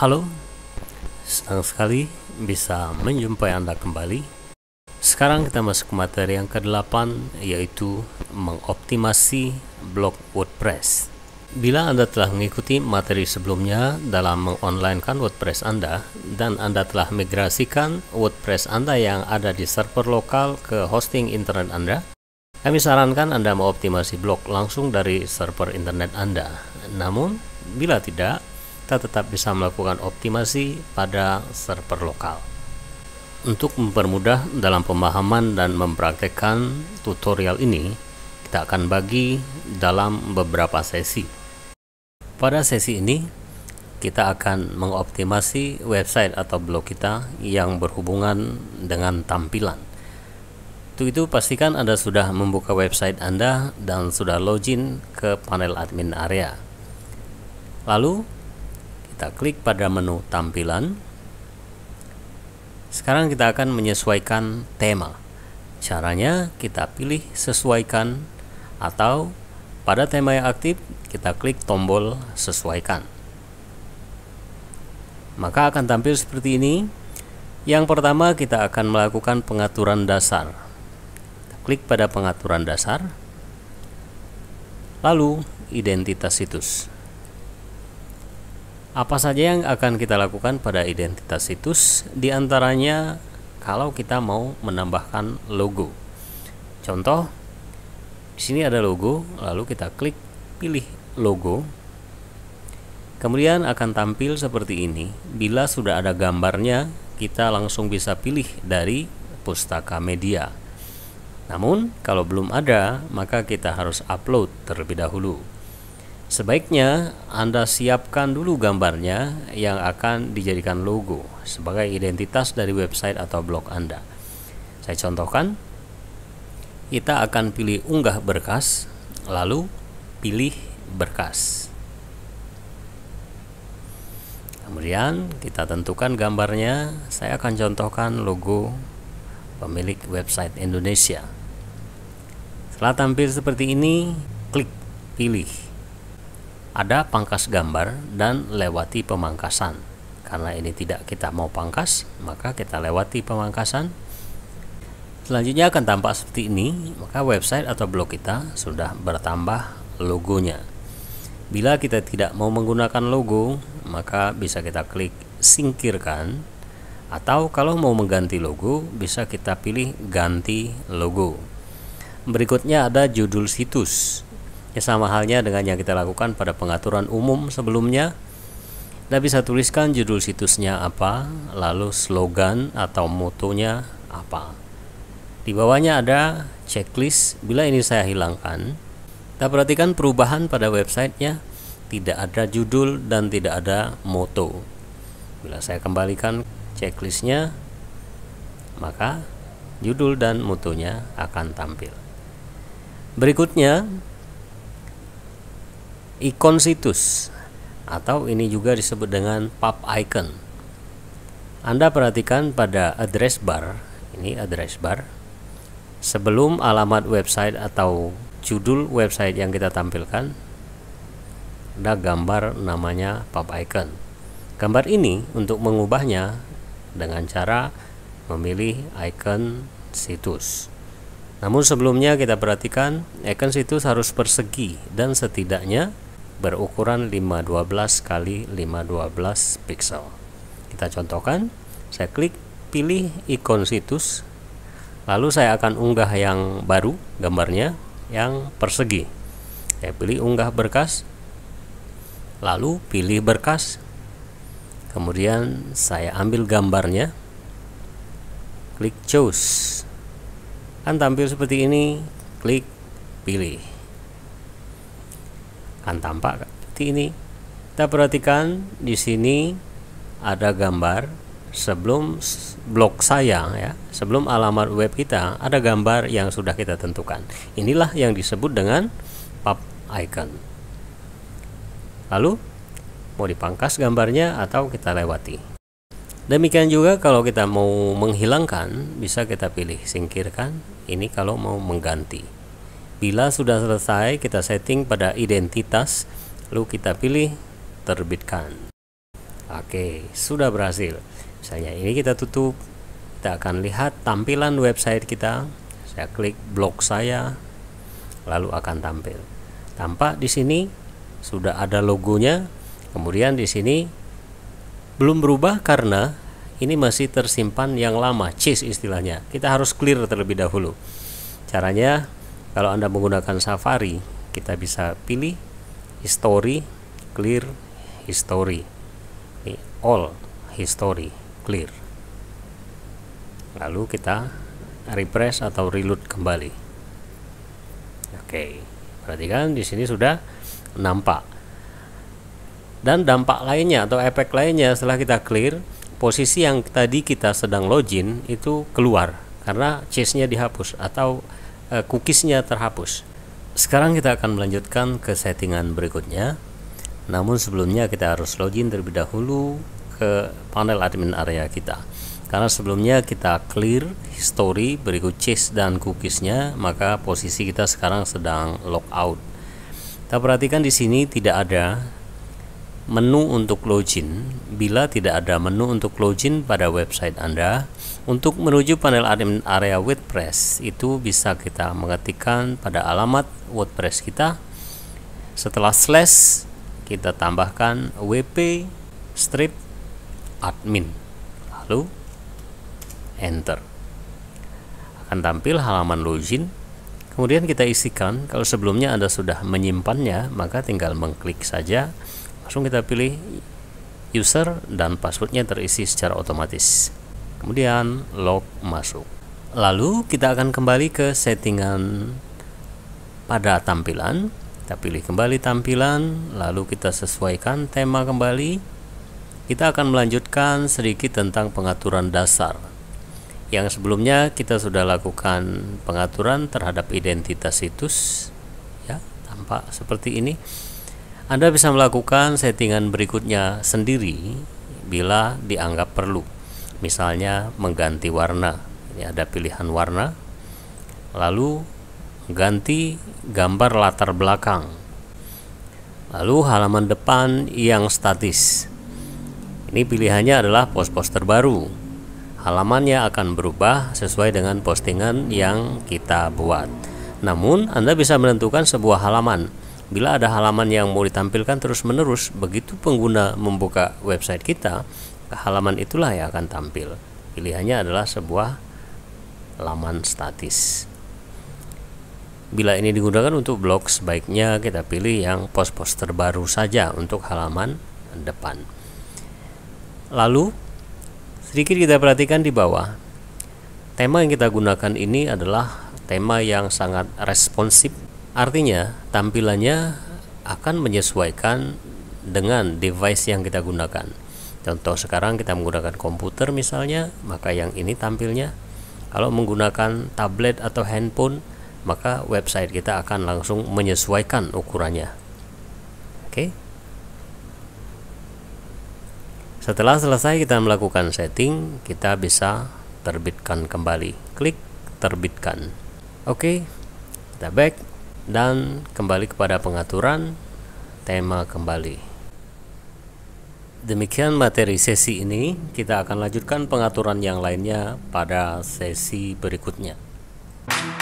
Halo, senang sekali bisa menjumpai Anda kembali. Sekarang kita masuk ke materi yang ke-8 yaitu mengoptimasi blog WordPress. Bila Anda telah mengikuti materi sebelumnya dalam mengonlinekan WordPress Anda dan Anda telah migrasikan WordPress Anda yang ada di server lokal ke hosting internet Anda, kami sarankan Anda mengoptimasi blog langsung dari server internet Anda. Namun, bila tidak, kita tetap bisa melakukan optimasi pada server lokal. Untuk mempermudah dalam pemahaman dan mempraktekkan tutorial ini, kita akan bagi dalam beberapa sesi. Pada sesi ini, kita akan mengoptimasi website atau blog kita yang berhubungan dengan tampilan. Untuk itu pastikan Anda sudah membuka website Anda dan sudah login ke panel admin area. Lalu kita klik pada menu tampilan. Sekarang kita akan menyesuaikan tema. Caranya kita pilih sesuaikan atau pada tema yang aktif kita klik tombol sesuaikan. Maka akan tampil seperti ini. Yang pertama kita akan melakukan pengaturan dasar. Kita klik pada pengaturan dasar. Lalu identitas situs. Apa saja yang akan kita lakukan pada identitas situs? Di antaranya kalau kita mau menambahkan logo. Contoh, di sini ada logo, lalu kita klik pilih logo. Kemudian akan tampil seperti ini. Bila sudah ada gambarnya, kita langsung bisa pilih dari pustaka media. Namun, kalau belum ada, maka kita harus upload terlebih dahulu. Sebaiknya Anda siapkan dulu gambarnya yang akan dijadikan logo sebagai identitas dari website atau blog Anda. Saya contohkan, kita akan pilih unggah berkas, lalu pilih berkas. Kemudian kita tentukan gambarnya, saya akan contohkan logo pemilik website Indonesia. Setelah tampil seperti ini, klik pilih ada pangkas gambar dan lewati pemangkasan. Karena ini tidak kita mau pangkas, maka kita lewati pemangkasan. Selanjutnya akan tampak seperti ini, maka website atau blog kita sudah bertambah logonya. Bila kita tidak mau menggunakan logo, maka bisa kita klik singkirkan atau kalau mau mengganti logo, bisa kita pilih ganti logo. Berikutnya ada judul situs. Ya sama halnya dengan yang kita lakukan pada pengaturan umum sebelumnya. Kita bisa tuliskan judul situsnya apa, lalu slogan atau motonya apa. Di bawahnya ada checklist. Bila ini saya hilangkan, kita perhatikan perubahan pada websitenya. Tidak ada judul dan tidak ada moto. Bila saya kembalikan checklistnya, maka judul dan motonya akan tampil. Berikutnya, ikon situs atau ini juga disebut dengan pop icon. Anda perhatikan pada address bar, ini address bar. Sebelum alamat website atau judul website yang kita tampilkan, ada gambar namanya pop icon. Gambar ini untuk mengubahnya dengan cara memilih icon situs. Namun sebelumnya kita perhatikan icon situs harus persegi dan setidaknya berukuran 512 x 512 pixel. Kita contohkan, saya klik pilih ikon situs, lalu saya akan unggah yang baru gambarnya yang persegi. Saya pilih unggah berkas, lalu pilih berkas, kemudian saya ambil gambarnya, klik choose. Kan tampil seperti ini, klik pilih akan tampak seperti ini kita perhatikan di sini ada gambar sebelum blog saya ya sebelum alamat web kita ada gambar yang sudah kita tentukan inilah yang disebut dengan pop icon lalu mau dipangkas gambarnya atau kita lewati demikian juga kalau kita mau menghilangkan bisa kita pilih singkirkan ini kalau mau mengganti Bila sudah selesai, kita setting pada identitas, lalu kita pilih terbitkan. Oke, sudah berhasil. Misalnya ini kita tutup, kita akan lihat tampilan website kita. Saya klik blog saya, lalu akan tampil. Tampak di sini sudah ada logonya. Kemudian di sini belum berubah karena ini masih tersimpan yang lama, cheese istilahnya. Kita harus clear terlebih dahulu. Caranya kalau anda menggunakan Safari kita bisa pilih history clear history ini all history clear lalu kita refresh atau reload kembali oke perhatikan di sini sudah nampak dan dampak lainnya atau efek lainnya setelah kita clear posisi yang tadi kita sedang login itu keluar karena chase-nya dihapus atau cookiesnya eh, terhapus. Sekarang kita akan melanjutkan ke settingan berikutnya. Namun sebelumnya kita harus login terlebih dahulu ke panel admin area kita. Karena sebelumnya kita clear history berikut chase dan cookiesnya, maka posisi kita sekarang sedang logout. Kita perhatikan di sini tidak ada menu untuk login bila tidak ada menu untuk login pada website Anda. Untuk menuju panel admin area WordPress, itu bisa kita mengetikkan pada alamat WordPress kita. Setelah slash, kita tambahkan wp strip admin. Lalu enter. Akan tampil halaman login Kemudian kita isikan, kalau sebelumnya Anda sudah menyimpannya, maka tinggal mengklik saja. Langsung kita pilih user dan passwordnya terisi secara otomatis. Kemudian log masuk. Lalu kita akan kembali ke settingan pada tampilan. Kita pilih kembali tampilan, lalu kita sesuaikan tema kembali. Kita akan melanjutkan sedikit tentang pengaturan dasar yang sebelumnya kita sudah lakukan pengaturan terhadap identitas situs ya tampak seperti ini Anda bisa melakukan settingan berikutnya sendiri bila dianggap perlu misalnya mengganti warna ini ada pilihan warna lalu ganti gambar latar belakang lalu halaman depan yang statis ini pilihannya adalah pos-pos terbaru halamannya akan berubah sesuai dengan postingan yang kita buat. Namun, Anda bisa menentukan sebuah halaman. Bila ada halaman yang mau ditampilkan terus-menerus, begitu pengguna membuka website kita, halaman itulah yang akan tampil. Pilihannya adalah sebuah laman statis. Bila ini digunakan untuk blog, sebaiknya kita pilih yang post-post terbaru saja untuk halaman depan. Lalu, Sedikit kita perhatikan di bawah. Tema yang kita gunakan ini adalah tema yang sangat responsif. Artinya, tampilannya akan menyesuaikan dengan device yang kita gunakan. Contoh sekarang kita menggunakan komputer misalnya, maka yang ini tampilnya. Kalau menggunakan tablet atau handphone, maka website kita akan langsung menyesuaikan ukurannya. Oke. Okay? Setelah selesai kita melakukan setting, kita bisa terbitkan kembali. Klik terbitkan. Oke, okay, kita back dan kembali kepada pengaturan tema kembali. Demikian materi sesi ini, kita akan lanjutkan pengaturan yang lainnya pada sesi berikutnya.